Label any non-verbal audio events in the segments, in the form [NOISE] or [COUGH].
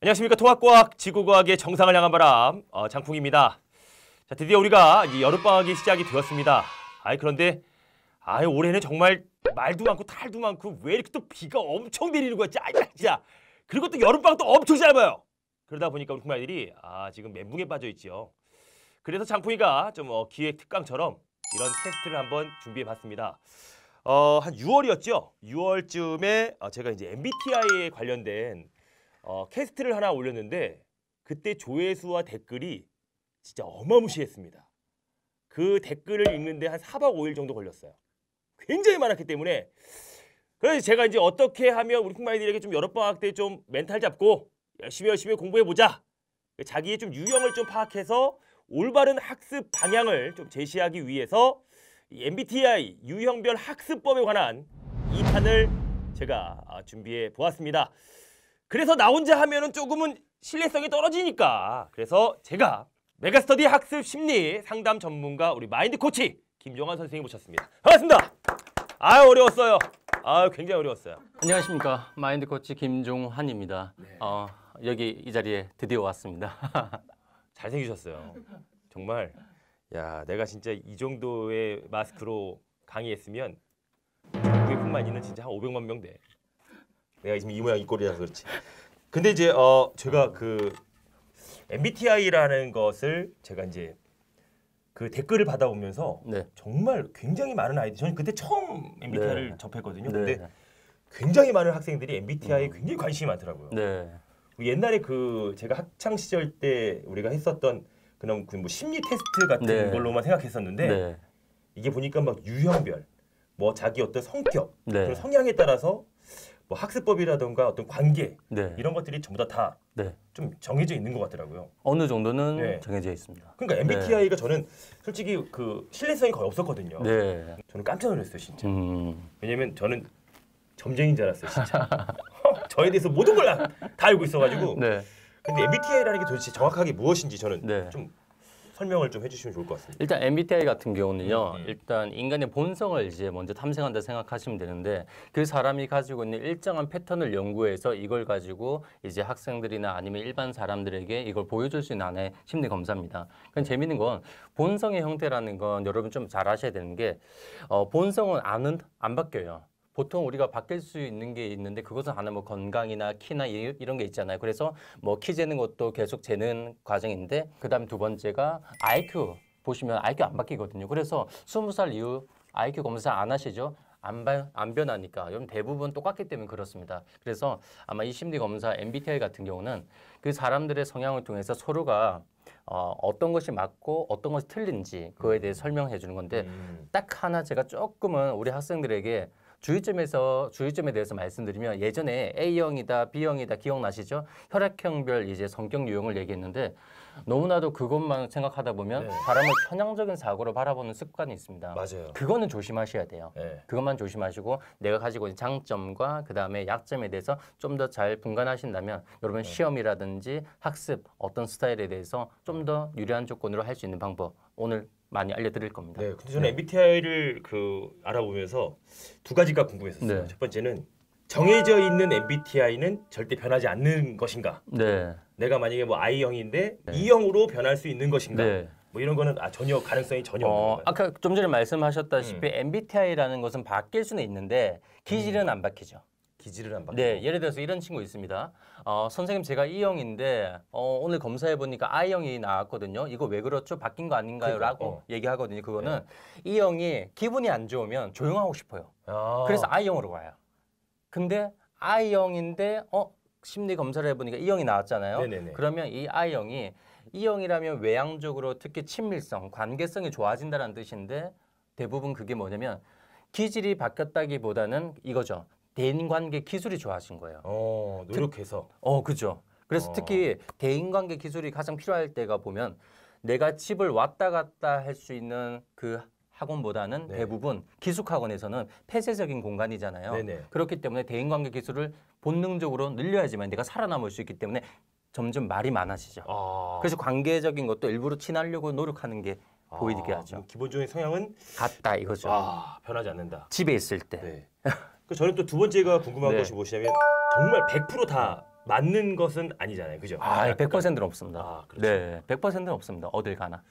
안녕하십니까 토학과학 지구과학의 정상을 향한 바람 어, 장풍입니다. 자 드디어 우리가 이 여름방학이 시작이 되었습니다. 아이 그런데 아이 올해는 정말 말도 많고 탈도 많고 왜 이렇게 또 비가 엄청 내리는 거야 짜증나 그리고 또 여름방학도 엄청 짧아요. 그러다 보니까 우리 k u 들이아 지금 멘붕에 빠져 있지요. 그래서 장풍이가 좀 어, 기획 특강처럼 이런 테스트를 한번 준비해봤습니다. 어, 한 6월이었죠. 6월쯤에 어, 제가 이제 MBTI에 관련된 어, 캐스트를 하나 올렸는데 그때 조회수와 댓글이 진짜 어마무시했습니다. 그 댓글을 읽는데 한 4박 5일 정도 걸렸어요. 굉장히 많았기 때문에 그래서 제가 이제 어떻게 하면 우리 흑마이들에게 좀 여러 방학 때 좀 멘탈 잡고 열심히 열심히 공부해 보자. 자기의 좀 유형을 좀 파악해서 올바른 학습 방향을 좀 제시하기 위해서 MBTI 유형별 학습법에 관한 2탄을 제가 아, 준비해 보았습니다. 그래서 나 혼자 하면은 조금은 신뢰성이 떨어지니까 그래서 제가 메가스터디 학습 심리 상담 전문가 우리 마인드 코치 김종환 선생님 모셨습니다. 반갑습니다. 아유 어려웠어요. 아유 굉장히 어려웠어요. 안녕하십니까 마인드 코치 김종환입니다. 네. 어, 여기 이 자리에 드디어 왔습니다. [LAUGHS] 잘생기셨어요. 정말 야 내가 진짜 이 정도의 마스크로 강의했으면 우리뿐만 있는 진짜 한 500만 명 돼. 내가 지금 이 모양 이 꼴이라서 그렇지. 근데 이제 어 제가 그 MBTI라는 것을 제가 이제 그 댓글을 받아오면서 네. 정말 굉장히 많은 아이들 저는 그때 처음 MBTI를 네. 접했거든요. 네. 근데 네. 굉장히 많은 학생들이 MBTI에 음. 굉장히 관심이 많더라고요. 네. 그 옛날에 그 제가 학창 시절 때 우리가 했었던 그런 그뭐 심리 테스트 같은 네. 걸로만 생각했었는데 이게 보니까 막 유형별, 뭐 자기 어떤 성격, 그런 성향에 따라서 뭐 학습법이라든가 어떤 관계 네. 이런 것들이 전부 다좀 네. 다다 정해져 있는 것 같더라고요. 어느 정도는 네. 정해져 있습니다. 그러니까 네. MBTI가 저는 솔직히 그 신뢰성이 거의 없었거든요. 네. 저는 깜짝 놀랐어요, 진짜. 음. 왜냐면 저는 점쟁인 줄 알았어요, 진짜. [LAUGHS] 어, 저에 대해서 모든 걸 다 알고 있어가지고. 근데 MBTI라는 게 도대체 정확하게 무엇인지 저는 좀 설명을 좀 해주시면 좋을 것 같습니다. 일단 MBTI 같은 경우는요. 음. 일단 인간의 본성을 이제 먼저 탐색한다 생각하시면 되는데 그 사람이 가지고 있는 일정한 패턴을 연구해서 이걸 가지고 이제 학생들이나 아니면 일반 사람들에게 이걸 보여줄 수 있는 하나 심리 검사입니다. 그 재밌는 건 본성의 형태라는 건 여러분 좀 잘 아셔야 되는 게 어, 본성은 안은 안 바뀌어요. 보통 우리가 바뀔 수 있는 게 있는데 그것은 하나 뭐 건강이나 키나 이런 게 있잖아요. 그래서 뭐 키 재는 것도 계속 재는 과정인데 그다음 두 번째가 IQ 보시면 IQ 안 바뀌거든요. 그래서 스무 살 이후 IQ 검사 안 하시죠? 안, 안 변하니까 여러분 대부분 똑같기 때문에 그렇습니다. 그래서 아마 이 심리 검사 MBTI 같은 경우는 그 사람들의 성향을 통해서 서로가 어, 어떤 것이 맞고 어떤 것이 틀린지 그거에 대해 음. 설명해 주는 건데 음. 딱 하나 제가 조금은 우리 학생들에게 주의점에서 주의점에 대해서 말씀드리면 예전에 A형이다, B형이다 기억나시죠? 혈액형별 이제 성격 유형을 얘기했는데 너무나도 그것만 생각하다 보면 네. 사람을 편향적인 사고로 바라보는 습관이 있습니다. 맞아요. 그거는 조심하셔야 돼요. 네. 그것만 조심하시고 내가 가지고 있는 장점과 그다음에 약점에 대해서 좀 더 잘 분간하신다면 여러분 네. 시험이라든지 학습 어떤 스타일에 대해서 좀 더 유리한 조건으로 할 수 있는 방법 오늘 많이 알려드릴 겁니다. 네, 근데 저는 네. MBTI를 그 알아보면서 두 가지가 궁금했었어요. 네. 첫 번째는 정해져 있는 MBTI는 절대 변하지 않는 것인가? 네. 내가 만약에 뭐 I형인데 네. E형으로 변할 수 있는 것인가? 네. 뭐 이런 거는 아, 전혀 가능성이 전혀 어, 없는 아까 좀 전에 말씀하셨다시피 음. MBTI라는 것은 바뀔 수는 있는데 기질은 음. 안 바뀌죠. 기질을 안바 네, 예를 들어서 이런 친구 있습니다. 어, 선생님 제가 E형인데 어, 오늘 검사해 보니까 I형이 아, 나왔거든요. 이거 왜 그렇죠? 바뀐 거 아닌가요?라고 그러니까, 어. 얘기하거든요. 그거는 네. E형이 기분이 안 좋으면 조용하고 싶어요. 아. 그래서 I형으로 아, 와요. 근데 I형인데 아, 어 심리 검사를 해보니까 E형이 나왔잖아요. 네네네. 그러면 이 I형이 E형이라면 외향적으로 특히 친밀성, 관계성이 좋아진다는 뜻인데 대부분 그게 뭐냐면 기질이 바뀌었다기보다는 이거죠. 대인관계 기술이 좋아진 거예요. 어, 노력해서. 어, 그죠. 그래서 어. 특히 대인관계 기술이 가장 필요할 때가 보면 내가 집을 왔다 갔다 할 수 있는 그 학원보다는 네. 대부분 기숙학원에서는 폐쇄적인 공간이잖아요. 네네. 그렇기 때문에 대인관계 기술을 본능적으로 늘려야지만 내가 살아남을 수 있기 때문에 점점 말이 많아지죠. 아... 그래서 관계적인 것도 일부러 친하려고 노력하는 게 아... 보이게 하죠. 뭐 기본적인 성향은 같다 이거죠. 아, 변하지 않는다. 집에 있을 때. 네. [LAUGHS] 그 저는 또 두 번째가 궁금한 네. 것이 무엇이냐면 정말 100%다 맞는 것은 아니잖아요, 그죠? 아, 100%는 예, 없습니다. 아, 그렇죠. 네, 100%는 없습니다. 어딜 가나.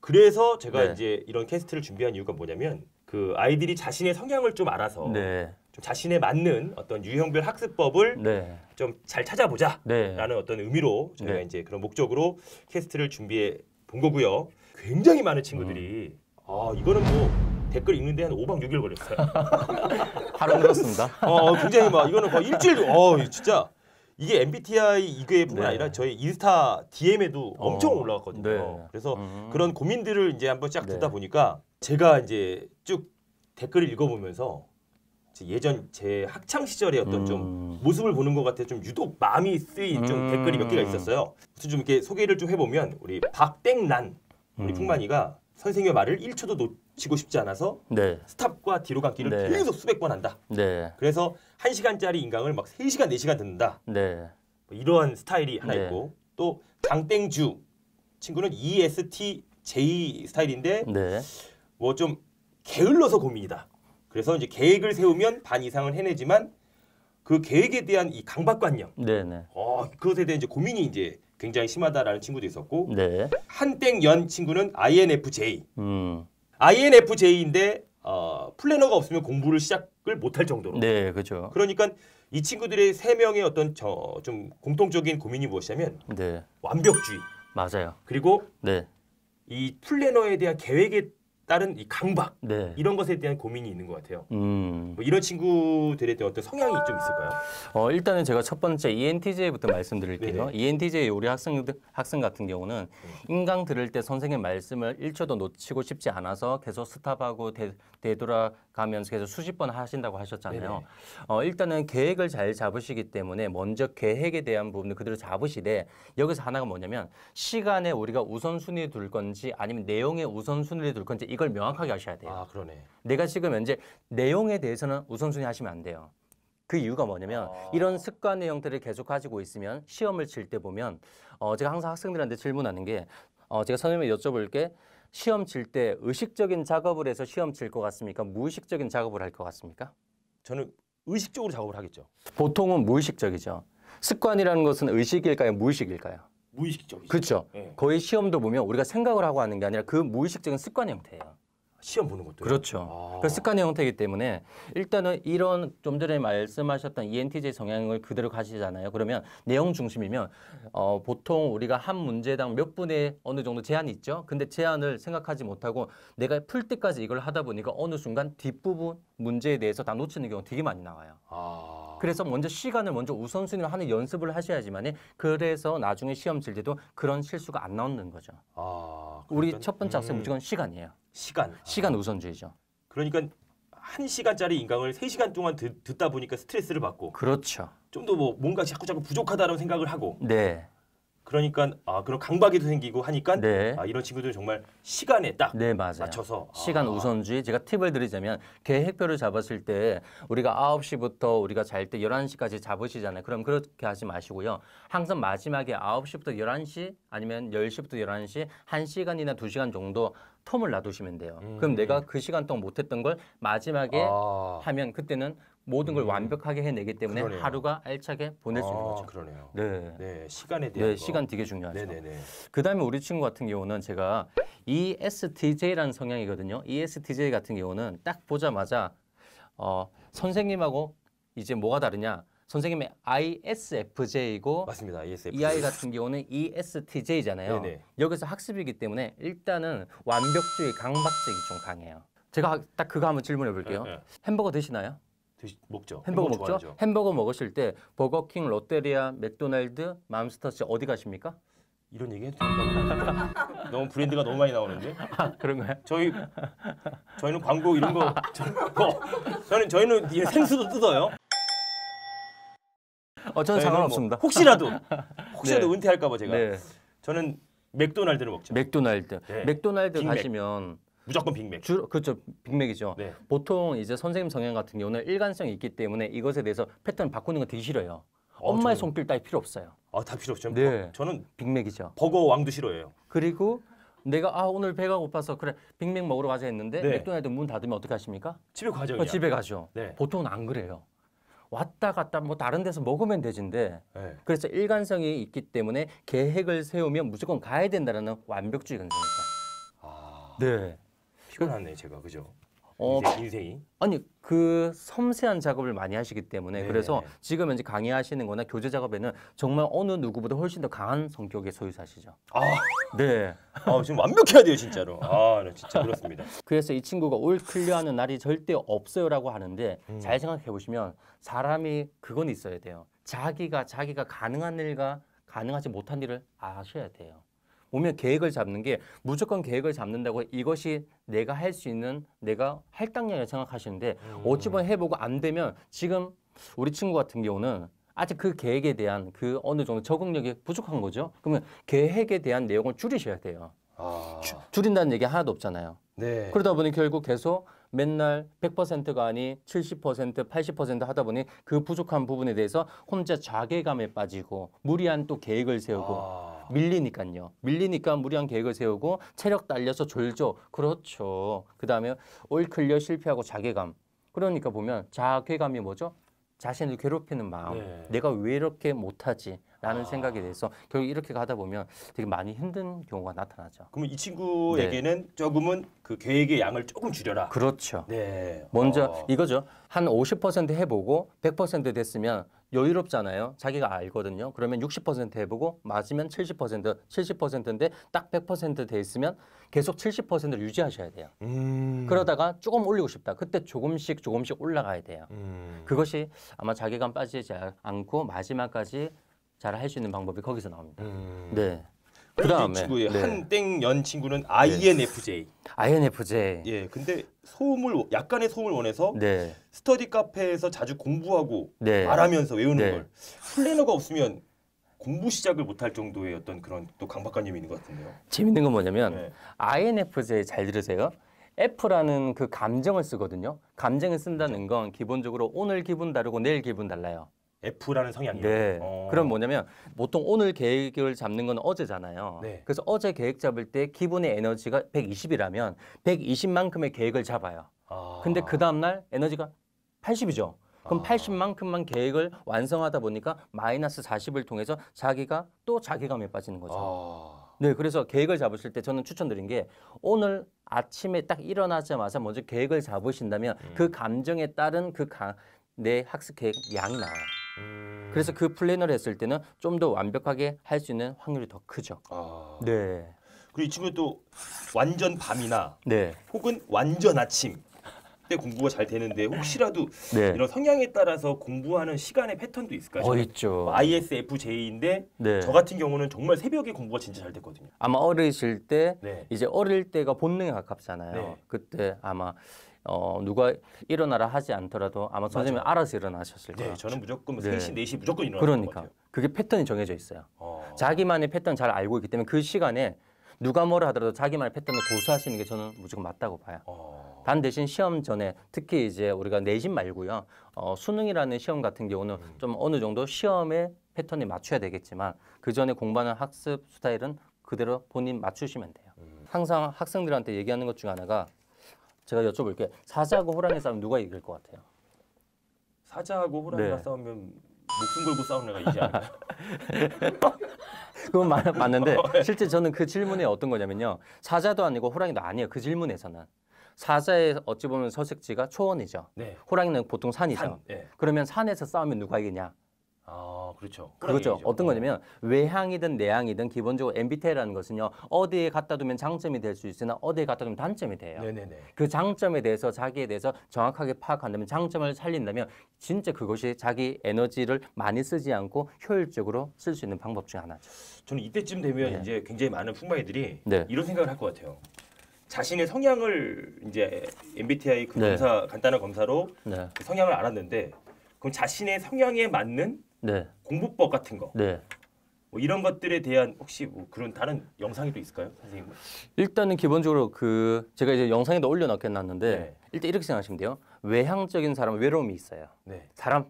그래서 제가 네. 이제 이런 캐스트를 준비한 이유가 뭐냐면 그 아이들이 자신의 성향을 좀 알아서 네. 좀 자신에 맞는 어떤 유형별 학습법을 네. 좀잘 찾아보자라는 네. 어떤 의미로 저희가 네. 이제 그런 목적으로 캐스트를 준비해 본 거고요. 굉장히 많은 친구들이 음. 아 이거는 뭐 댓글 읽는데 한 5박 6일 걸렸어요. [LAUGHS] 하루 늘었습니다. 어, 어, 굉장히 막 이거는 거의 일주일 어, 진짜 이게 MBTI 이외뿐 네. 아니라 저희 인스타 DM에도 어. 엄청 올라왔거든요. 네. 그래서 음. 그런 고민들을 이제 한번 쫙 네. 듣다 네. 보니까 제가 이제 쭉 댓글을 읽어보면서 예전 제 학창 시절의 어떤 음. 좀 모습을 보는 것 같아 좀 유독 마음이 쓰인 좀 음. 댓글이 몇 개가 있었어요. 그래좀 이렇게 소개를 좀 해보면 우리 박땡난 우리 음. 풍만이가 선생님의 말을 1초도 놓, 지고 싶지 않아서 네. 스탑과 뒤로 가기를 네. 계속 수백 번 한다. 네. 그래서 한시간짜리 인강을 막3시간4시간 듣는다. 뭐 이러한 스타일이 하나 네. 있고 또 강땡주 친구는 ESTJ 스타일인데 뭐 좀 게을러서 고민이다. 그래서 이제 계획을 세우면 반 이상을 해내지만 그 계획에 대한 이 강박관념, 어, 그것에 대한 이제 고민이 이제 굉장히 심하다라는 친구도 있었고 한땡연 친구는 INFJ. 음. INFJ인데 어, 플래너가 없으면 공부를 시작을 못할 정도로. 네, 그렇죠. 그러니까 이 친구들의 세 명의 어떤 저좀 공통적인 고민이 무엇이냐면 네. 완벽주의. 맞아요. 그리고 네. 이 플래너에 대한 계획에 다른이 강박 네. 이런 것에 대한 고민이 있는 것 같아요. 음. 뭐 이런 친구들에 대한 어떤 성향이 좀 있을까요? 어, 일단은 제가 첫 번째 ENTJ부터 말씀드릴게요. 네네. ENTJ 우리 학생들 학생 같은 경우는 네. 인강 들을 때 선생님 말씀을 1초도 놓치고 싶지 않아서 계속 스탑하고 대, 되돌아가면서 계속 수십 번 하신다고 하셨잖아요. 어, 일단은 계획을 잘 잡으시기 때문에 먼저 계획에 대한 부분을 그대로 잡으시되 여기서 하나가 뭐냐면 시간에 우리가 우선순위를 둘 건지 아니면 내용에 우선순위를 둘 건지 이걸 명확하게 하셔야 돼요. 아, 그러네. 내가 지금 현재 내용에 대해서는 우선순위 하시면 안 돼요. 그 이유가 뭐냐면 아... 이런 습관의 형태를 계속 가지고 있으면 시험을 칠 때 보면 어 제가 항상 학생들한테 질문하는 게어 제가 선생님이 여쭤볼 게 시험 칠 때 의식적인 작업을 해서 시험 칠 것 같습니까? 무의식적인 작업을 할 것 같습니까? 저는 의식적으로 작업을 하겠죠. 보통은 무의식적이죠. 습관이라는 것은 의식일까요? 무의식일까요? 무의식적이죠. 그렇죠. 네. 거의 시험도 보면 우리가 생각을 하고 하는 게 아니라 그 무의식적인 습관 형태예요. 시험 보는 것도 그렇죠. 아. 그 습관의 형태이기 때문에 일단은 이런 좀 전에 말씀하셨던 ENTJ 성향을 그대로 가시잖아요. 그러면 내용 중심이면 어, 보통 우리가 한 문제당 몇 분의 어느 정도 제한이 있죠. 근데 제한을 생각하지 못하고 내가 풀 때까지 이걸 하다 보니까 어느 순간 뒷부분 문제에 대해서 다 놓치는 경우 되게 많이 나와요. 아. 그래서 먼저 시간을 먼저 우선순위로 하는 연습을 하셔야지만이 그래서 나중에 시험 질 때도 그런 실수가 안 나오는 거죠. 아, 우리 첫 번째 학생 음. 무조건 시간이에요. 시간. 시간 우선주의죠. 그러니까 한 시간짜리 인강을 세 시간 동안 듣, 듣다 보니까 스트레스를 받고. 그렇죠. 좀 더 뭐 뭔가 자꾸 자꾸 부족하다는 생각을 하고. 네. 그러니까 아 그런 강박이도 생기고 하니까 네. 아, 이런 친구들은 정말 시간에 딱 네, 맞춰서 시간 아. 우선주의 제가 팁을 드리자면 계획표를 잡았을 때 우리가 9시부터 우리가 잘때 11시까지 잡으시잖아요. 그럼 그렇게 하지 마시고요. 항상 마지막에 9시부터 11시 아니면 10시부터 11시 1시간이나 2시간 정도 텀을 놔두시면 돼요. 음. 그럼 내가 그 시간 동안 못했던 걸 마지막에 아. 하면 그때는 모든 걸 음. 완벽하게 해내기 때문에 그러네요. 하루가 알차게 보낼 수 있는 아, 거죠. 그러네요. 네. 네. 시간에 대한. 네, 거. 시간 되게 중요하죠. 네네네. 그다음에 우리 친구 같은 경우는 제가 ESTJ라는 성향이거든요. ESTJ 같은 경우는 딱 보자마자 어, 선생님하고 이제 뭐가 다르냐? 선생님의 ISFJ이고 맞습니다. ISFJ. 이 아이 같은 경우는 ESTJ잖아요. 네네. 여기서 학습이기 때문에 일단은 완벽주의 강박증이 좀 강해요. 제가 딱 그거 한번 질문해 볼게요. 네, 네. 햄버거 드시나요? 드시, 먹죠. 햄버거, 햄버거 먹죠? 햄버거 먹으실 때 버거킹, 롯데리아, 맥도날드, 맘스터치 어디 가십니까? 이런 얘기 해도 된다. 너무 브랜드가 너무 많이 나오는데. [LAUGHS] 아, 그런가요? 저희 저희는 광고 이런 거 [LAUGHS] 저는 저희는 생수도 뜯어요. 어, 저는 네, 상관없습니다. 뭐 혹시라도 [LAUGHS] 혹시라도 네. 은퇴할까 봐 제가. 네. 저는 맥도날드를 먹죠. 맥도날드. 맥도날드 빅맥. 가시면 무조건 빅맥. 주, 그렇죠. 빅맥이죠. 네. 보통 이제 선생님 성향 같은 경우는 일관성이 있기 때문에 이것에 대해서 패턴 바꾸는 건 되게 싫어요. 어, 엄마의 저는... 손길 따위 필요 없어요. 아, 다 필요 없죠. 네. 저는 빅맥이죠. 버거 왕도 싫어해요. 그리고 내가 아 오늘 배가 고파서 그래 빅맥 먹으러 가자 했는데 네. 맥도날드 문 닫으면 어떻게 하십니까? 집에 가죠. 어, 집에 가죠. 네. 보통은 안 그래요. 왔다 갔다 뭐 다른 데서 먹으면 되지인데 네. 그래서 일관성이 있기 때문에 계획을 세우면 무조건 가야 된다라는 완벽주의 근성이다 아... 네. 피곤하네 제가 그죠. 어, 인생이. 아니 그 섬세한 작업을 많이 하시기 때문에 네 그래서 지금 현재 강의하시는거나 교재 작업에는 정말 어느 누구보다 훨씬 더 강한 성격의 소유자시죠. 아 네. 아 지금 완벽해야 돼요 진짜로. 아 네, 진짜 그렇습니다. 그래서 이 친구가 올 클리어하는 날이 절대 없어요라고 하는데 음. 잘 생각해 보시면 사람이 그건 있어야 돼요. 자기가 자기가 가능한 일과 가능하지 못한 일을 아셔야 돼요. 오면 계획을 잡는 게 무조건 계획을 잡는다고 이것이 내가 할 수 있는 내가 할당량이라고 생각하시는데 음. 어찌 보면 해보고 안 되면 지금 우리 친구 같은 경우는 아직 그 계획에 대한 그 어느 정도 적응력이 부족한 거죠. 그러면 계획에 대한 내용을 줄이셔야 돼요. 아... 줄인다는 얘기 하나도 없잖아요. 네. 그러다 보니 결국 계속 맨날 100%가 아닌 70%, 80% 하다 보니 그 부족한 부분에 대해서 혼자 자괴감에 빠지고 무리한 또 계획을 세우고 아... 밀리니까요. 밀리니까 무리한 계획을 세우고 체력 달려서 졸죠. 그렇죠. 그다음에 올클리어 실패하고 자괴감. 그러니까 보면 자괴감이 뭐죠? 자신을 괴롭히는 마음. 네. 내가 왜 이렇게 못하지? 라는 아. 생각에 대해서 결국 이렇게 가다 보면 되게 많이 힘든 경우가 나타나죠. 그러면 이 친구에게는 네. 조금은 그 계획의 양을 조금 줄여라. 그렇죠. 네. 먼저 어. 이거죠. 한 50% 해보고 100% 됐으면 여유롭잖아요. 자기가 알거든요. 그러면 60% 해보고 맞으면 70%, 70%인데 딱 100%돼 있으면 계속 70%를 유지하셔야 돼요. 음. 그러다가 조금 올리고 싶다. 그때 조금씩 조금씩 올라가야 돼요. 음. 그것이 아마 자괴감 빠지지 않고 마지막까지 잘할수 있는 방법이 거기서 나옵니다. 음. 네. 그다음에 네. 한땡 연 친구는 INFJ. 네. INFJ. 예. 근데 소음을 약간의 소음을 원해서 네. 스터디 카페에서 자주 공부하고 네. 말하면서 외우는 네. 걸 플래너가 없으면 공부 시작을 못할 정도의 어떤 그런 또 강박관념이 있는 것 같은데요. 재밌는 건 뭐냐면 네. INFJ 잘 들으세요. F라는 그 감정을 쓰거든요. 감정을 쓴다는 건 기본적으로 오늘 기분 다르고 내일 기분 달라요. F라는 성향이요. 네. 어. 그럼 뭐냐면 보통 오늘 계획을 잡는 건 어제잖아요. 네. 그래서 어제 계획 잡을 때 기본의 에너지가 120이라면 120만큼의 계획을 잡아요. 아. 근데 그 다음 날 에너지가 80이죠. 그럼 아. 80만큼만 계획을 완성하다 보니까 마이너스 40을 통해서 자기가 또 자괴감에 빠지는 거죠. 아. 네, 그래서 계획을 잡으실 때 저는 추천드린 게 오늘 아침에 딱 일어나자마자 먼저 계획을 잡으신다면 음. 그 감정에 따른 그 내 학습 계획 양이 나와요. 음. 그래서 그 플래너를 했을 때는 좀 더 완벽하게 할 수 있는 확률이 더 크죠. 아... 네. 그리고 이 친구는 또 완전 밤이나 네. 혹은 완전 아침 때 공부가 잘 되는데 혹시라도 네. 이런 성향에 따라서 공부하는 시간의 패턴도 있을까요? 어, 있죠. 뭐 ISFJ인데 네. 저 같은 경우는 정말 새벽에 공부가 진짜 잘 됐거든요. 아마 어리실 때 네. 이제 어릴 때가 본능에 가깝잖아요. 네. 그때 아마 어, 누가 일어나라 하지 않더라도 아마 선생님이 알아서 일어나셨을 네, 거예요. 네, 저는 무조건 뭐 3시, 4시 무조건 일어나는 그러니까 같아요. 그게 패턴이 정해져 있어요. 어. 자기만의 패턴 잘 알고 있기 때문에 그 시간에 누가 뭐라 하더라도 자기만의 패턴을 고수하시는 게 저는 무조건 맞다고 봐요. 어. 단 대신 시험 전에 특히 이제 우리가 내신 말고요. 어, 수능이라는 시험 같은 경우는 음. 좀 어느 정도 시험에 패턴에 맞춰야 되겠지만 그 전에 공부하는 학습 스타일은 그대로 본인 맞추시면 돼요. 음. 항상 학생들한테 얘기하는 것 중 하나가 제가 여쭤볼게요. 사자하고 호랑이 싸우면 누가 이길 것 같아요? 사자하고 호랑이가 네. 싸우면 목숨 걸고 싸우는 애가 이지 않을까? [LAUGHS] 그건 맞, 맞는데 [LAUGHS] 네. 실제 저는 그질문이 어떤 거냐면요. 사자도 아니고 호랑이도 아니에요. 그 질문에서는. 사자의 어찌 보면 서식지가 초원이죠. 네. 호랑이는 보통 산이죠. 산, 네. 그러면 산에서 싸우면 누가 이기냐? 아, 그렇죠. 그렇죠. 얘기죠. 어떤 거냐면 어. 외향이든 내향이든 기본적으로 MBTI라는 것은요. 어디에 갖다 두면 장점이 될 수 있으나 어디에 갖다 두면 단점이 돼요. 네네네. 그 장점에 대해서 자기에 대해서 정확하게 파악한다면 장점을 살린다면 진짜 그것이 자기 에너지를 많이 쓰지 않고 효율적으로 쓸 수 있는 방법 중 하나죠. 저는 이때쯤 되면 네. 이제 굉장히 많은 풍마이들이 네. 이런 생각을 할 것 같아요. 자신의 성향을 이제 MBTI 그 네. 검사 간단한 검사로 네. 그 성향을 알았는데 그럼 자신의 성향에 맞는 네. 공부법 같은 거. 네. 뭐 이런 것들에 대한 혹시 뭐 그런 다른 영상이 또 있을까요, 선생님? 일단은 기본적으로 그 제가 이제 영상에다 올려놓긴 놨는데 네. 일단 이렇게 생각하시면 돼요. 외향적인 사람 외로움이 있어요. 네. 사람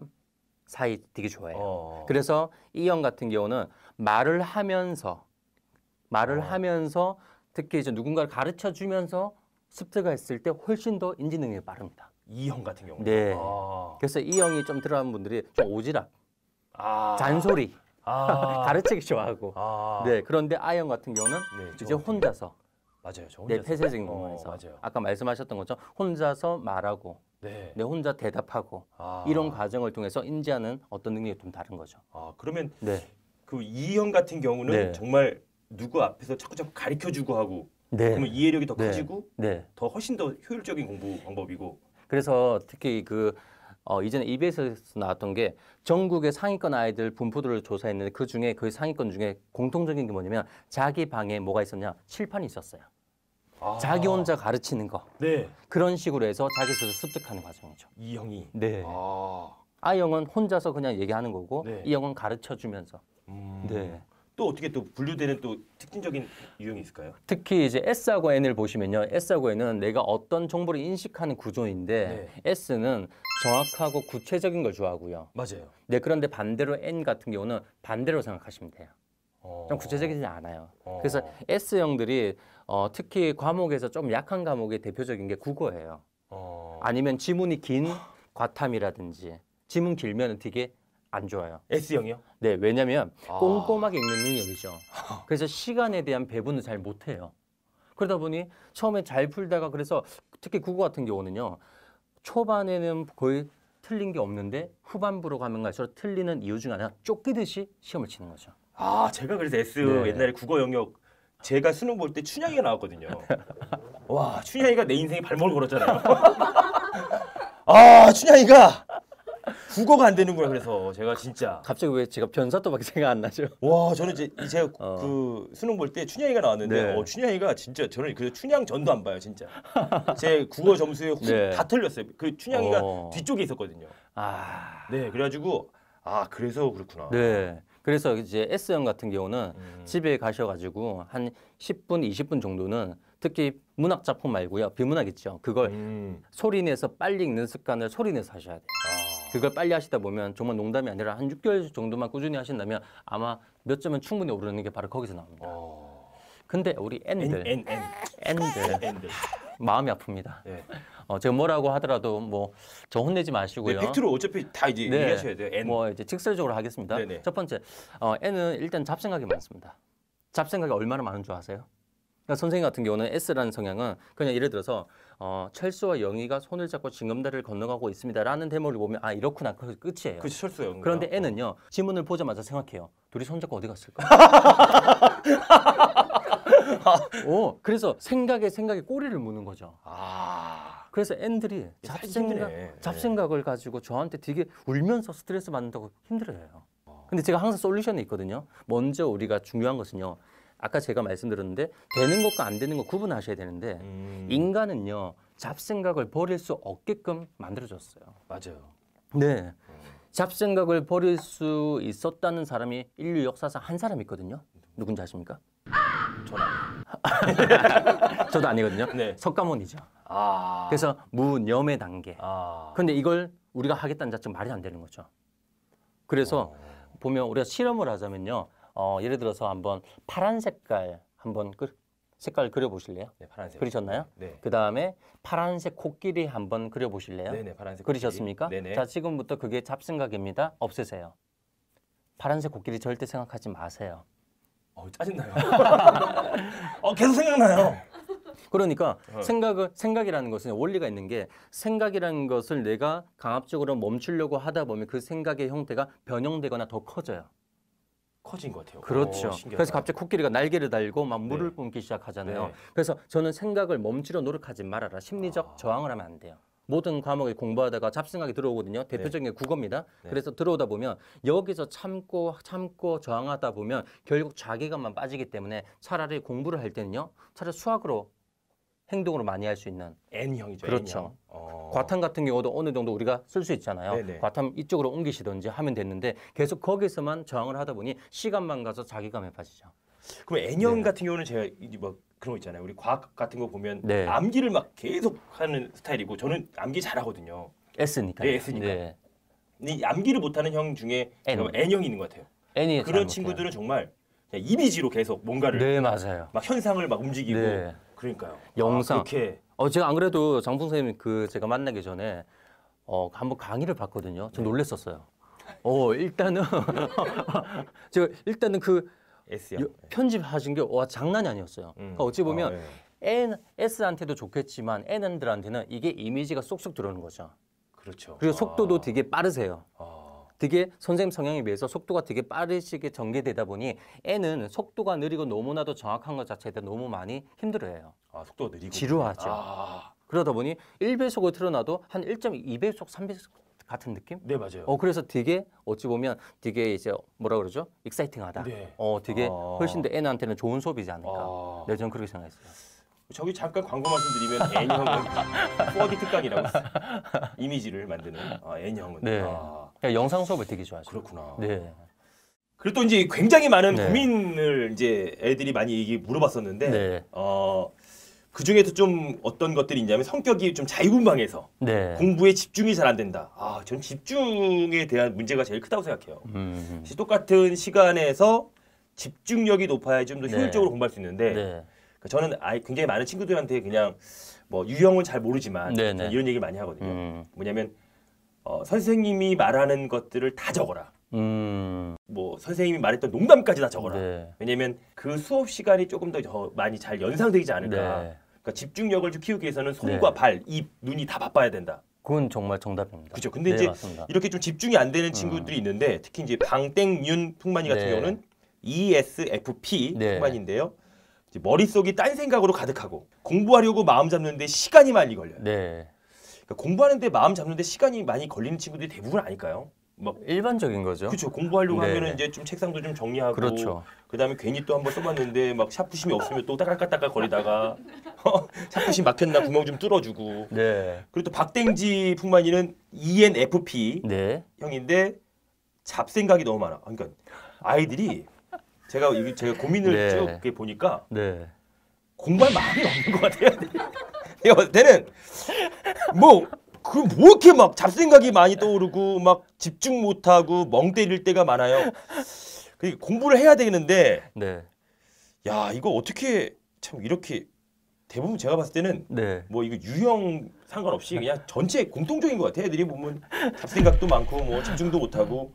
사이 되게 좋아해요. 어... 그래서 이형 같은 경우는 말을 하면서 말을 어... 하면서 특히 이제 누군가를 가르쳐 주면서 습득을 했을 때 훨씬 더 인지 능력이 빠릅니다. 이형 같은 경우. 네. 아... 그래서 이 형이 좀 들어간 분들이 좀 오지랖 아. 잔소리. 아. [LAUGHS] 가르치기 좋아하고. 아. 네. 그런데 아이언 같은 경우는 네, 이제 혼자서 맞아요. 저 네, 혼자서. 네, 폐쇄적인 공간에서. 어, 맞아요. 아까 말씀하셨던 것처럼 혼자서 말하고 네. 내 네, 혼자 대답하고 아. 이런 과정을 통해서 인지하는 어떤 능력이 좀 다른 거죠. 아, 그러면 네. 그 이형 같은 경우는 네. 정말 누구 앞에서 자꾸자꾸 가르쳐 주고 하고 네. 그러면 이해력이 더 네. 커지고 더 훨씬 더 효율적인 공부 방법이고 그래서 특히 그 어, 이전에 EBS에서 나왔던 게 전국의 상위권 아이들 분포도를 조사했는데 그 중에 그 상위권 중에 공통적인 게 뭐냐면 자기 방에 뭐가 있었냐 칠판이 있었어요. 아. 자기 혼자 가르치는 거. 네. 그런 식으로 해서 자기 스스로 습득하는 과정이죠. 이 형이. 네. 아. 아 형은 혼자서 그냥 얘기하는 거고 네. 이 형은 가르쳐 주면서. 음. 네. 또 어떻게 또 분류되는 또 특징적인 유형이 있을까요? 특히 이제 S하고 N을 보시면요. S하고 N은 내가 어떤 정보를 인식하는 구조인데 네. S는 정확하고 구체적인 걸 좋아하고요. 맞아요. 네, 그런데 반대로 N 같은 경우는 반대로 생각하시면 돼요. 좀 어. 구체적이지 않아요. 어... 그래서 S형들이 어, 특히 과목에서 좀 약한 과목의 대표적인 게 국어예요. 어... 아니면 지문이 긴 [GASPS] 과탐이라든지 지문 길면 되게 안 좋아요. S형이요? 네, 왜냐면 하 아... 꼼꼼하게 읽는 능력이죠. 그래서 시간에 대한 배분을 잘 못해요. 그러다 보니 처음에 잘 풀다가 그래서 특히 국어 같은 경우는요. 초반에는 거의 틀린 게 없는데 후반부로 가면 갈수록 틀리는 이유 중 하나 쫓기듯이 시험을 치는 거죠. 아 제가 그래서 S 네. 옛날에 국어 영역 제가 수능 볼 때 춘향이가 나왔거든요. [LAUGHS] 와 춘향이가 내 인생에 발목을 걸었잖아요. [LAUGHS] 아 춘향이가 국어가 안 되는구나 그래서 제가 진짜 갑자기 왜 제가 변사또밖에 생각 안 나죠? 와 저는 이제 제 어. 그 수능 볼 때 춘향이가 나왔는데 네. 어, 춘향이가 진짜 저는 그 춘향 전도 안 봐요 진짜 제 국어 점수에 네. 다 틀렸어요 그 춘향이가 어. 뒤쪽에 있었거든요 아... 네 그래가지고 아 그래서 그렇구나 네 그래서 이제 S형 같은 경우는 음. 집에 가셔가지고 한 10분 20분 정도는 특히 문학 작품 말고요 비문학 있죠 그걸 음. 소리 내서 빨리 읽는 습관을 소리 내서 하셔야 돼요 그걸 빨리 하시다 보면 정말 농담이 아니라 한 6개월 정도만 꾸준히 하신다면 아마 몇 점은 충분히 오르는 게 바로 거기서 나옵니다. 어. 근데 우리 N들, N. 들 N들. 마음이 아픕니다. 네. 어, 제가 뭐라고 하더라도 뭐 저 혼내지 마시고요. 네, 팩트로 어차피 다 이제 네. 얘기하셔야 돼요. N. 뭐 이제 직설적으로 하겠습니다. 네네. 네. 첫 번째, 어, N은 일단 잡생각이 많습니다. 잡생각이 얼마나 많은 줄 아세요? 그러니까 선생님 같은 경우는 S라는 성향은 그냥 예를 들어서 어, 철수와 영희가 손을 잡고 징검다리를 건너가고 있습니다라는 대목을 보면 아 이렇구나 그 끝이에요. 그치 철수 영. 그런데 애는요 어. 지문을 보자마자 생각해요. 둘이 손잡고 어디 갔을까? [LAUGHS] 어, 그래서 생각에 생각에 꼬리를 무는 거죠. 아. 그래서 앤들이 잡생각, 네. 잡생각을 가지고 저한테 되게 울면서 스트레스 받는다고 힘들어요. 어. 근데 제가 항상 솔루션이 있거든요. 먼저 우리가 중요한 것은요. 아까 제가 말씀드렸는데 되는 것과 안 되는 거 구분하셔야 되는데 음. 인간은요 잡생각을 버릴 수 없게끔 만들어졌어요. 맞아요. 네. 음. 잡생각을 버릴 수 있었다는 사람이 인류 역사상 한 사람 있거든요. 누군지 아십니까? 저는 [LAUGHS] 저도 아니거든요. 네. 석가모니죠. 아... 그래서 무념의 단계. 아... 그데 이걸 우리가 하겠다는 자체가 말이 안 되는 거죠. 그래서 어... 보면 우리가 실험을 하자면요. 어, 예를 들어서 한번 파란 색깔 한번 그 색깔 그려보실래요? 네, 파란색. 그리셨나요? 네. 그 다음에 파란색 코끼리 한번 그려보실래요? 네네, 파란색. 코끼리. 그리셨습니까? 네네. 자, 지금부터 그게 잡생각입니다. 없애세요. 파란색 코끼리 절대 생각하지 마세요. 어, 짜증나요. [LAUGHS] 어, 계속 생각나요. 네. 그러니까 어. 생각을 생각이라는 것은 원리가 있는 게 생각이라는 것을 내가 강압적으로 멈추려고 하다 보면 그 생각의 형태가 변형되거나 더 커져요. 커진 것 같아요. 그렇죠. 오, 어, 그래서 갑자기 코끼리가 날개를 달고 막 물을 네. 뿜기 시작하잖아요. 네. 그래서 저는 생각을 멈추려 노력하지 말아라. 심리적 아. 저항을 하면 안 돼요. 모든 과목에 공부하다가 잡생각이 들어오거든요. 대표적인 네. 게 국어입니다. 네. 그래서 들어오다 보면 여기서 참고 참고 저항하다 보면 결국 자괴감만 빠지기 때문에 차라리 공부를 할 때는요. 차라리 수학으로 행동으로 많이 할 수 있는 N형이죠. 그렇죠. N형. 어. 과탐 같은 경우도 어느 정도 우리가 쓸 수 있잖아요. 네네. 과탐 이쪽으로 옮기시든지 하면 됐는데 계속 거기서만 저항을 하다 보니 시간만 가서 자기감에 빠지죠. 그럼 N형 네. 같은 경우는 제가 뭐 그런 거 있잖아요. 우리 과학 같은 거 보면 네. 암기를 막 계속 하는 스타일이고 저는 암기 잘하거든요. S니까. 네, S니까. 네. 근데 암기를 못하는 형 중에 N. N형이 있는 것 같아요. N이 그런 친구들은 정말 이미지로 계속 뭔가를 네 맞아요. 막 현상을 막 움직이고 네. 그러니까요. 영상. 아, 그렇게. 어 제가 안 그래도 장풍 선생님 그 제가 만나기 전에 어 한번 강의를 봤거든요. 저 네. 놀랬었어요. 어 일단은 [LAUGHS] 제가 일단은 그 S형. 네. 편집하신 게 와 장난이 아니었어요. 음. 그러니까 어찌 보면 아, 네. N, S한테도 좋겠지만 N들한테는 이게 이미지가 쏙쏙 들어오는 거죠. 그렇죠. 그리고 속도도 아. 되게 빠르세요. 아. 되게 선생님 성향에 비해서 속도가 되게 빠르시게 전개되다 보니 애는 속도가 느리고 너무나도 정확한 것 자체에 대해 너무 많이 힘들어해요. 아, 속도가 느리고. 지루하죠. 아. 그러다 보니 1배속을 틀어놔도 한 1.2배속, 3배속 같은 느낌? 네, 맞아요. 어, 그래서 되게 어찌 보면 되게 이제 뭐라 그러죠? 익사이팅하다. 네. 어, 되게 아. 훨씬 더 애한테는 좋은 수업이지 않을까. 아. 네, 저는 그렇게 생각했어요. 저기 잠깐 광고 말씀드리면 애니 형은 4D [LAUGHS] 특강이라고 이미지를 만드는 어, 애니 형은 네. 아. 그러니까 영상 수업을 되게 좋아하죠. 그렇구나. 네. 그리고 또 이제 굉장히 많은 네. 고민을 이제 애들이 많이 이게 물어봤었는데 네. 어, 그 중에서 좀 어떤 것들이 있냐면 성격이 좀 자유분방해서 네. 공부에 집중이 잘 안 된다. 아, 전 집중에 대한 문제가 제일 크다고 생각해요. 음. 음. 똑같은 시간에서 집중력이 높아야 좀더 네. 효율적으로 공부할 수 있는데 네. 그러니까 저는 굉장히 많은 친구들한테 그냥 뭐 유형은 잘 모르지만 네, 이런 얘기를 많이 하거든요. 음. 뭐냐면 어, 선생님이 말하는 것들을 다 적어라. 음. 뭐 선생님이 말했던 농담까지 다 적어라. 네. 왜냐면 그 수업 시간이 조금 더, 더 많이 잘 연상되지 않을까. 네. 그러니까 집중력을 키우기 위해서는 손과 네. 발, 입, 눈이 다 바빠야 된다. 그건 정말 정답입니다. 그렇죠. 근데 네, 이제 맞습니다. 이렇게 좀 집중이 안 되는 음. 친구들이 음. 있는데 특히 이제 방땡윤 풍만이 같은 네. 경우는 ESFP 네. 풍만인데요. 머릿속이 딴 생각으로 가득하고 공부하려고 마음 잡는데 시간이 많이 걸려요. 그러니까 공부하는데 마음 잡는데 시간이 많이 걸리는 친구들이 대부분 아닐까요? 막 뭐 일반적인 거죠. 그렇죠. 공부하려고 네. 하면 네. 이제 좀 책상도 좀 정리하고 그렇죠. 그다음에 괜히 또 한번 써봤는데 막 샤프심이 없으면 또 따깔따깔 거리다가 [LAUGHS] 어, 샤프심 막혔나 구멍 좀 뚫어주고. 네. 그리고 또박댕지 품만이는 ENFP 네. 형인데 잡생각이 너무 많아. 그러니까 아이들이 제가 제가 고민을 네. 쭉 보니까 네. 공부할 마음이 없는 것 같아요. 내가 [LAUGHS] 봤 때는 뭐 그 뭐 이렇게 막 잡생각이 많이 떠오르고 막 집중 못하고 멍 때릴 때가 많아요. 그 공부를 해야 되는데 네. 야 이거 어떻게 참 이렇게 대부분 제가 봤을 때는 네. 뭐 이거 유형 상관없이 그냥 전체 공통적인 것 같아요. 애들이 보면 잡생각도 많고 뭐 집중도 못하고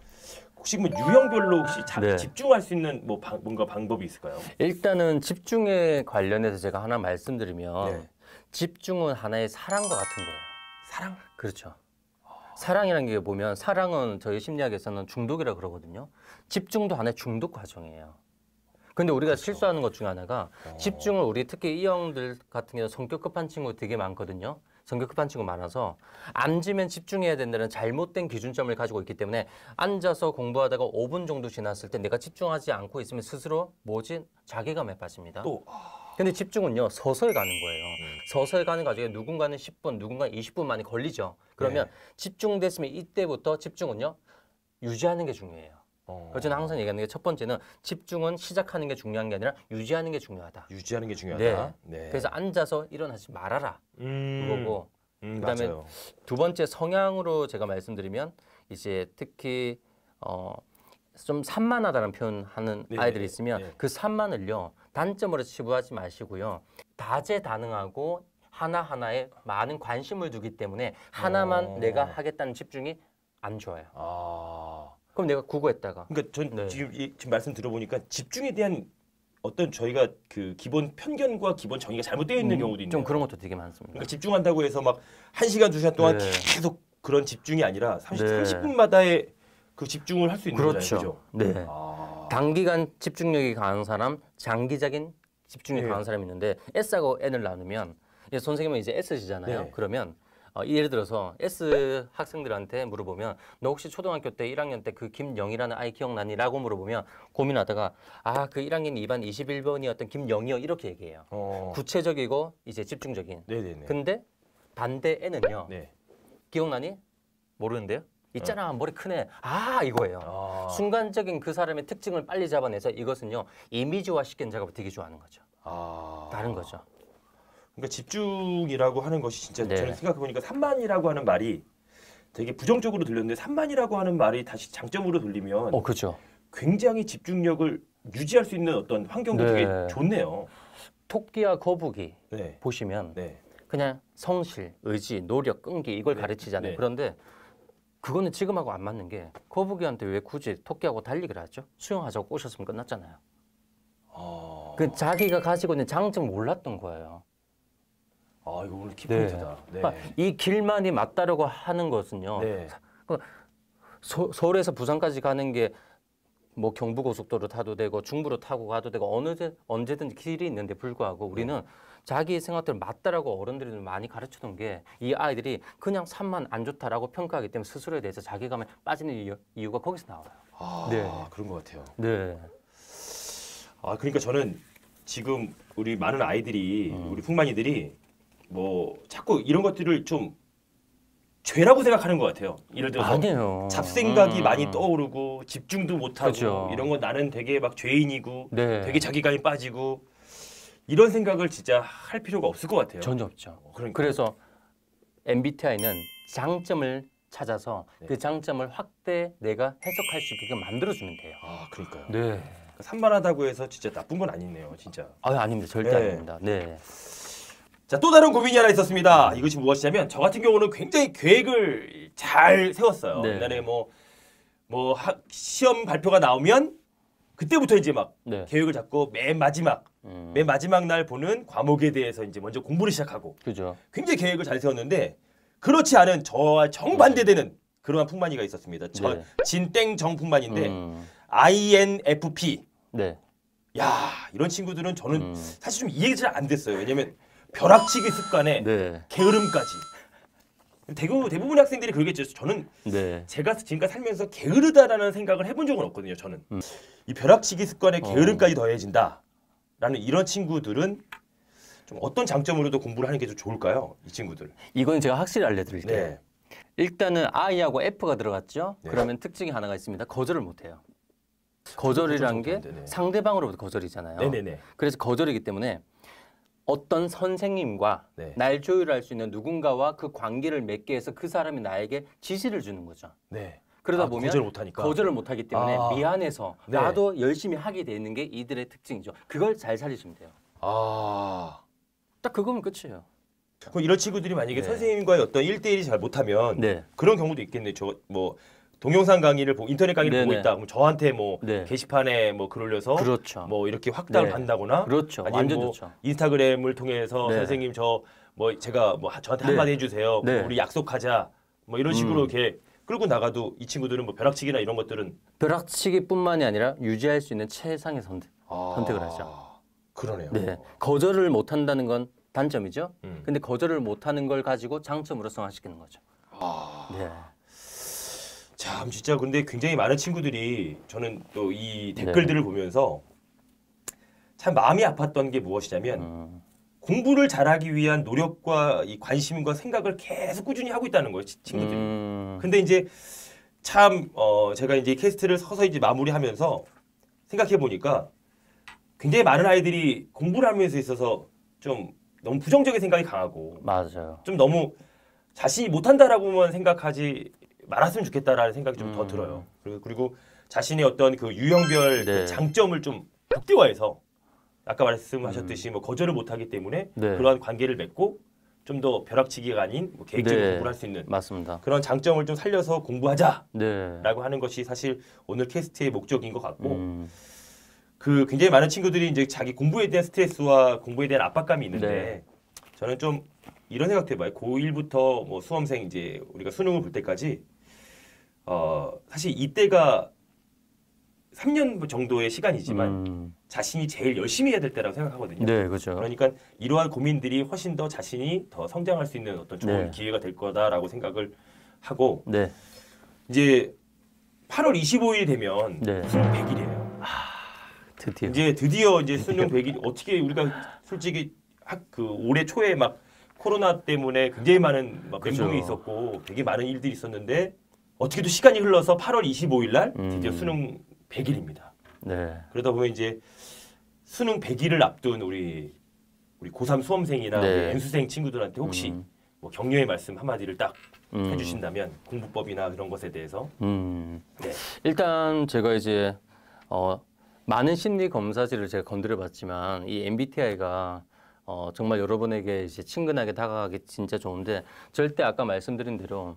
혹시 뭐 유형별로 혹시 자, 네. 집중할 수 있는 뭐 방, 뭔가 방법이 있을까요? 일단은 집중에 관련해서 제가 하나 말씀드리면 네. 집중은 하나의 사랑과 같은 거예요. 사랑? 그렇죠. 사랑이라는 게 보면 사랑은 저희 심리학에서는 중독이라 그러거든요. 집중도 하나의 중독 과정이에요. 근데 우리가 그렇죠. 실수하는 것 중에 하나가 어... 집중을 우리 특히 이 형들 같은 경우 성격 급한 친구 되게 많거든요. 성격 급한 친구 많아서 앉으면 집중해야 된다는 잘못된 기준점을 가지고 있기 때문에 앉아서 공부하다가 5분 정도 지났을 때 내가 집중하지 않고 있으면 스스로 뭐지 자괴감에 빠집니다. 또... 근데 집중은요 서서히 가는 거예요. 음. 서서히 가는 과정에 누군가는 10분, 누군가는 20분 많이 걸리죠. 그러면 네. 집중됐으면 이때부터 집중은요 유지하는 게 중요해요. 어. 그래서 저는 항상 얘기하는 게 첫 번째는 집중은 시작하는 게 중요한 게 아니라 유지하는 게 중요하다. 유지하는 게 중요하다. 네. 네. 그래서 앉아서 일어나지 말아라. 음. 그거고. 음, 그다음에 맞아요. 두 번째 성향으로 제가 말씀드리면 이제 특히 어. 좀 산만하다는 표현하는 네 아이들이 네, 있으면 네그 산만을요 단점으로 치부하지 마시고요. 다재다능하고 하나하나에 많은 관심을 두기 때문에 하나만 오. 어. 내가 하겠다는 집중이 안 좋아요. 아. 그럼 내가 구구했다가. 그러니까 전 네. 지금, 지금 말씀 들어보니까 집중에 대한 어떤 저희가 그 기본 편견과 기본 정의가 잘못되어 있는 음, 경우도 있네좀 그런 것도 되게 많습니다. 그러니까 집중한다고 해서 막1시간2 시간 동안 네. 계속 그런 집중이 아니라 30, 네. 30분마다의 그 집중을 할 수 있는 그렇죠. 거잖아요. 그렇죠. 그죠? 네. 아. 단기간 집중력이 강한 사람, 장기적인 집중력이 네. 강한 사람이 있는데 S하고 N을 나누면 예, 선생님은 이제 S시잖아요. 네. 그러면 어, 예를 들어서 S 학생들한테 물어보면 너 혹시 초등학교 때 1학년 때 그 김영이라는 아이 기억나니? 라고 물어보면 고민하다가 아 그 1학년 2반 21번이었던 김영이요 이렇게 얘기해요. 어. 구체적이고 이제 집중적인. 네네네. 네, 네. 근데 반대 N은요. 네. 기억나니? 모르는데요. 있잖아 어. 머리 크네 아 이거예요 아. 순간적인 그 사람의 특징을 빨리 잡아내서 이것은요 이미지화 시킨 작업을 되게 좋아하는 거죠 아. 다른 거죠 그러니까 집중이라고 하는 것이 진짜 네. 저는 생각해 보니까 산만이라고 하는 말이 되게 부정적으로 들렸는데 산만이라고 하는 말이 다시 장점으로 돌리면 어그죠 굉장히 집중력을 유지할 수 있는 어떤 환경도 네. 되게 좋네요 토끼와 거북이 네. 보시면 네. 그냥 성실 의지 노력 끈기 이걸 네. 가르치잖아요 네. 그런데 그거는 지금하고 안 맞는 게 거북이한테 왜 굳이 토끼하고 달리기를 하죠? 수영하자고 꼬셨으면 끝났잖아요. 어... 그 자기가 가지고 있는 장점 몰랐던 거예요. 아, 이거 오늘 키포인트다. 네. 네. 아, 이 길만이 맞다라고 하는 것은요. 네. 서, 그 서울에서 부산까지 가는 게 뭐 경부고속도로 타도 되고 중부로 타고 가도 되고 어느 언제든지 길이 있는데 불구하고 우리는 네. 자기 생각대로 맞다라고 어른들이 많이 가르쳐놓게이 아이들이 그냥 산만 안 좋다라고 평가하기 때문에 스스로에 대해서 자기감에 빠지는 이유, 가 거기서 나와요. 아, 네. 그런 것 같아요. 네. 아, 그러니까 저는 지금 우리 많은 아이들이, 음. 우리 풍만이들이 뭐 자꾸 이런 것들을 좀 죄라고 생각하는 것 같아요. 예를 들어서 아니에요. 잡생각이 음. 많이 떠오르고 집중도 못하고 그렇죠. 이런 건 나는 되게 막 죄인이고 네. 되게 자기감이 빠지고 이런 생각을 진짜 할 필요가 없을 것 같아요. 전혀 없죠. 어, 그러니까. 그래서 MBTI는 장점을 찾아서 네. 그 장점을 확대 내가 해석할 수있게 만들어주면 돼요. 아, 그러니까요. 네. 그러니까 산만하다고 해서 진짜 나쁜 건 아니네요, 진짜. 아, 아닙니다. 절대 네. 아닙니다. 네. 자, 또 다른 고민이 하나 있었습니다. 이것이 무엇이냐면 저 같은 경우는 굉장히 계획을 잘 세웠어요. 네. 옛날에 뭐, 뭐 시험 발표가 나오면 그때부터 이제 막 네. 계획을 잡고 맨 마지막 음. 맨 마지막 날 보는 과목에 대해서 이제 먼저 공부를 시작하고 그죠. 굉장히 계획을 잘 세웠는데 그렇지 않은 저와 정반대되는 네. 그러한 풍만이가 있었습니다. 저 네. 진땡 정풍만인데 음. INFP. 네. 야 이런 친구들은 저는 음. 사실 좀 이해가 잘 안 됐어요. 왜냐면 벼락치기 습관에 네. 게으름까지. 대부분, 대부분의 학생들이 그러겠죠. 저는 네. 제가 지금까지 살면서 게으르다라는 생각을 해본 적은 없거든요. 저는. 음. 이 벼락치기 습관에 어. 게으름까지 더해진다라는 이런 친구들은 좀 어떤 장점으로도 공부를 하는 게좀 좋을까요? 이 친구들. 이건 제가 확실히 알려드릴게요. 네. 일단은 I하고 F가 들어갔죠. 네. 그러면 특징이 하나가 있습니다. 거절을 못해요. 거절이란 게 네. 상대방으로부터 거절이잖아요. 네네네. 그래서 거절이기 때문에 어떤 선생님과 네. 날 조율할 수 있는 누군가와 그 관계를 맺게 해서 그 사람이 나에게 지시를 주는 거죠. 네. 그러다 아, 보면 거절을 못하니까 거절을 못하기 때문에 아. 미안해서 네. 나도 열심히 하게 되는 게 이들의 특징이죠. 그걸 잘 살리시면 돼요. 아, 딱 그거면 끝이에요. 그 이런 친구들이 만약에 네. 선생님과의 어떤 일대일이잘 못하면 네. 그런 경우도 있겠네. 저뭐 동영상 강의를 보 인터넷 강의를 네네. 보고 있다. 그럼 저한테 뭐 네. 게시판에 뭐 글 올려서 그렇죠. 뭐 이렇게 확답을 네. 한다거나 그렇죠. 아니면 뭐 좋죠. 인스타그램을 통해서 네. 선생님 저 뭐 제가 뭐 저한테 네. 한마디 해주세요. 네. 우리 약속하자. 뭐 이런 식으로 음. 이렇게 끌고 나가도 이 친구들은 뭐 벼락치기나 이런 것들은 벼락치기뿐만이 아니라 유지할 수 있는 최상의 선택, 아, 선택을 하죠. 그러네요. 네, 거절을 못 한다는 건 단점이죠. 음. 근데 거절을 못 하는 걸 가지고 장점으로 성화시키는 거죠. 아. 네. 참 진짜 근데 굉장히 많은 친구들이 저는 또이 네. 댓글들을 네. 보면서 참 마음이 아팠던 게 무엇이냐면 음. 공부를 잘하기 위한 노력과 이 관심과 생각을 계속 꾸준히 하고 있다는 거예요 친구들 음. 근데 이제 참 어, 제가 이제 캐스트를 서서 이제 마무리하면서 생각해 보니까 굉장히 많은 아이들이 공부를 하면서 있어서 좀 너무 부정적인 생각이 강하고 맞아요. 좀 너무 자신이 못한다라고만 생각하지 말았으면 좋겠다라는 생각이 좀더 음. 들어요. 그리고, 그리고 자신의 어떤 그 유형별 그 네. 그 장점을 좀 극대화해서 아까 말씀하셨듯이 음. 뭐 거절을 못하기 때문에 네. 그러한 관계를 맺고 좀 더 벼락치기가 아닌 뭐 계획적인 네. 공부를 할 수 있는 맞습니다. 그런 장점을 좀 살려서 공부하자라고 네. 하는 것이 사실 오늘 캐스트의 목적인 것 같고 음. 그 굉장히 많은 친구들이 이제 자기 공부에 대한 스트레스와 공부에 대한 압박감이 있는데 네. 저는 좀 이런 생각 도 해봐요. 고1부터 뭐 수험생 이제 우리가 수능을 볼 때까지 어 사실 이때가 3년 정도의 시간이지만 음. 자신이 제일 열심히 해야 될 때라고 생각하거든요. 네, 그렇죠. 그러니까 이러한 고민들이 훨씬 더 자신이 더 성장할 수 있는 어떤 좋은 네. 기회가 될 거다라고 생각을 하고 네. 이제 8월 2 5일 되면 네. 수능 100일이에요. 아, 드디어. 이제 드디어 이제 수능 100일 어떻게 우리가 솔직히 그 올해 초에 막 코로나 때문에 굉장히 많은 막그 멘붕이 있었고 되게 많은 일들이 있었는데 어떻게든 시간이 흘러서 8월 25일 날 음. 드디어 수능 100일입니다. 네. 그러다 보면 이제 수능 100일을 앞둔 우리 우리 고3 수험생이나 네. 우 N수생 친구들한테 혹시 음. 뭐 격려의 말씀 한마디를 딱 음. 해주신다면 공부법이나 그런 것에 대해서 음. 네. 일단 제가 이제 어, 많은 심리 검사지를 제가 건드려봤지만 이 MBTI가 어, 정말 여러분에게 이제 친근하게 다가가기 진짜 좋은데 절대 아까 말씀드린 대로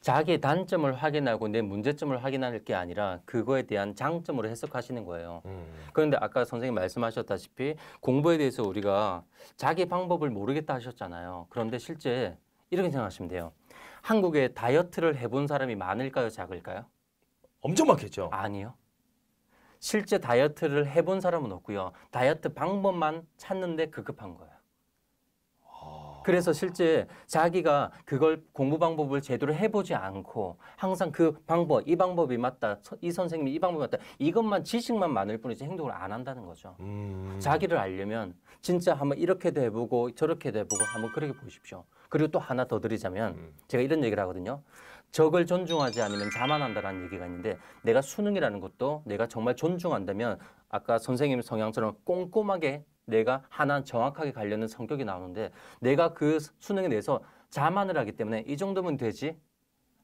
자기의 단점을 확인하고 내 문제점을 확인할 게 아니라 그거에 대한 장점으로 해석하시는 거예요. 음. 그런데 아까 선생님 말씀하셨다시피 공부에 대해서 우리가 자기 방법을 모르겠다 하셨잖아요. 그런데 실제 이렇게 생각하시면 돼요. 한국에 다이어트를 해본 사람이 많을까요, 작을까요? 엄청 많겠죠. 아니요. 실제 다이어트를 해본 사람은 없고요. 다이어트 방법만 찾는데 급급한 거예요. 그래서 실제 자기가 그걸 공부 방법을 제대로 해보지 않고 항상 그 방법 이 방법이 맞다 이 선생님이 이 방법이 맞다 이것만 지식만 많을 뿐이지 행동을 안 한다는 거죠 음. 자기를 알려면 진짜 한번 이렇게도 해보고 저렇게도 해보고 한번 그렇게 보십시오 그리고 또 하나 더 드리자면 음. 제가 이런 얘기를 하거든요 적을 존중하지 않으면 자만한다라는 얘기가 있는데 내가 수능이라는 것도 내가 정말 존중한다면 아까 선생님 성향처럼 꼼꼼하게 내가 하나 정확하게 가려는 성격이 나오는데 내가 그 수능에 대해서 자만을 하기 때문에 이 정도면 되지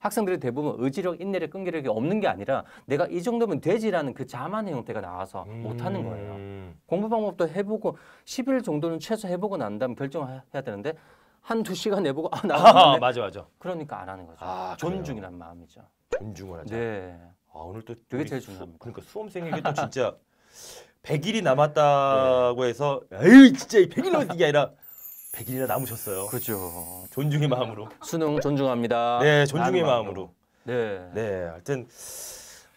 학생들이 대부분 의지력, 인내력, 끈기력이 없는 게 아니라 내가 이 정도면 되지라는 그 자만의 형태가 나와서 음... 못하는 거예요. 공부 방법도 해보고 10일 정도는 최소 해보고 난 다음 결정해야 되는데 한 두 시간 내보고 아, 나 아, [LAUGHS] 맞아 맞아. 그러니까 안 하는 거죠. 아, 존중이란 마음이죠. 존중을 하자. 네. 아 오늘 또 되게 제일 중요합니다. 그러니까 수험생에게 또 진짜 [LAUGHS] 100일이 남았다고 해서 에이 진짜 100일 남았 이게 아니라 100일이나 남으셨어요. 그죠. 존중의 마음으로. 수능 존중합니다. 네, 존중의 마음으로. 네. 네, 하여튼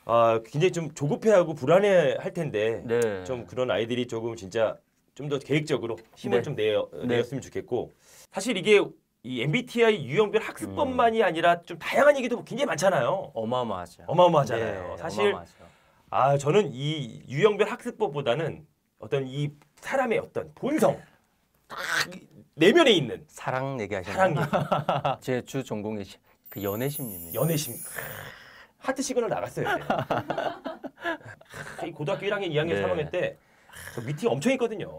아, 굉장히 좀 조급해하고 불안해 할 텐데 네. 좀 그런 아이들이 조금 진짜 좀 더 계획적으로 힘을 네. 좀 내어, 네. 내었으면 좋겠고 사실 이게 이 MBTI 유형별 학습법만이 음. 아니라 좀 다양한 얘기도 굉장히 많잖아요. 어마어마하죠. 어마어마하잖아요. 네, 사실 어마어마하죠. 아 저는 이 유형별 학습법보다는 어떤 이 사람의 어떤 본성 딱 내면에 있는 사랑 얘기하시는 [LAUGHS] 제주 전공이 그 연애심입니다. 연애심 하트 시그널 나갔어요. 아, 고등학교 1학년, 2학년, 네. 3학년 때저 미팅 엄청 했거든요.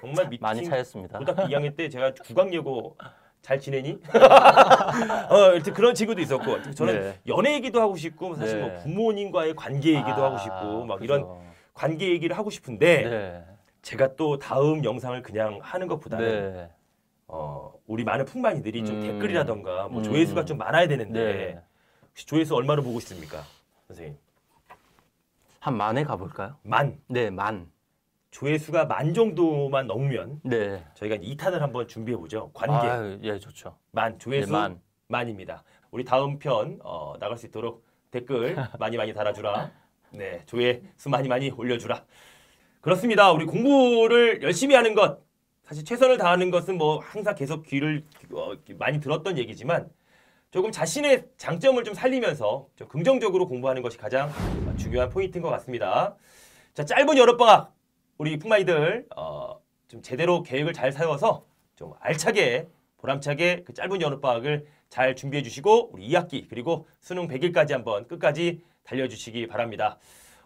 정말 미팅 많이 차였습니다. 고등학교 2학년 때 제가 구강여고 잘 지내니? [LAUGHS] 어, 일단 그런 친구도 있었고 저는 네. 연애 얘기도 하고 싶고 사실 뭐 네. 뭐 부모님과의 관계 얘기도 아, 하고 싶고 막 그죠. 이런 관계 얘기를 하고 싶은데 네. 제가 또 다음 영상을 그냥 하는 것보다는 네. 어, 우리 많은 풍만이들이 좀 음. 댓글이라던가 뭐 음. 조회수가 좀 많아야 되는데 네. 혹시 조회수 얼마로 보고 있습니까? 선생님. 한 만에 가볼까요? 만. 네, 만. 조회수가 만 정도만 넘으면 네. 저희가 2탄을 한번 준비해 보죠. 관계. 아, 예, 좋죠. 만 조회수 예, 만. 만입니다. 우리 다음 편 어, 나갈 수 있도록 댓글 [LAUGHS] 많이 많이 달아주라. 네, 조회수 많이 많이 올려주라. 그렇습니다. 우리 공부를 열심히 하는 것, 사실 최선을 다하는 것은 뭐 항상 계속 귀를 어, 많이 들었던 얘기지만 조금 자신의 장점을 좀 살리면서 좀 긍정적으로 공부하는 것이 가장 중요한 포인트인 것 같습니다. 자, 짧은 여름방학 우리 품마이들 어, 좀 제대로 계획을 잘 세워서 좀 알차게 보람차게 그 짧은 연름방학을잘 준비해 주시고 우리 2학기 그리고 수능 100일까지 한번 끝까지 달려주시기 바랍니다.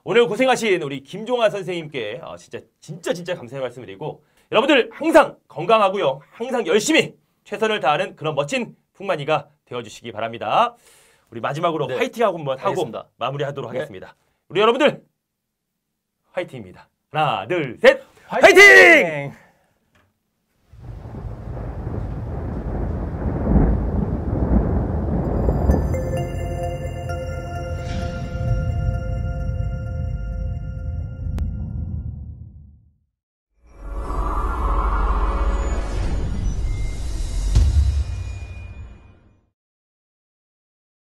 오늘 고생하신 우리 김종아 선생님께 어, 진짜 진짜 진짜 감사의 말씀드리고 여러분들 항상 건강하고요. 항상 열심히 최선을 다하는 그런 멋진 풍만이가 되어주시기 바랍니다. 우리 마지막으로 네. 화이팅하고 한번 하고 마무리하도록 네. 하겠습니다. 우리 여러분들 화이팅입니다. 하나, 둘, 셋! 화이팅! 화이팅!